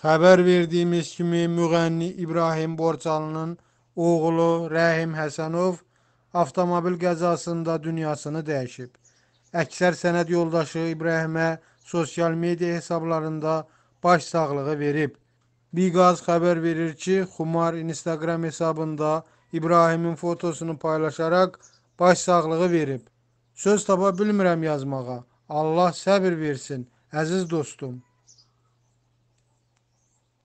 Xəbər verdiyimiz kimi müğənni İbrahim Borçalının oğlu Rəhim Həsənov avtomobil qəzasında dünyasını dəyişib. Əksər sənəd yoldaşı İbrahimə sosial media hesablarında baş sağlığı verib. Biqaz xəbər verir ki, Xumar Instagram hesabında İbrahimin fotosunu paylaşaraq baş sağlığı verib. Söz tapa bilmirəm yazmağa. Allah səbir versin, əziz dostum.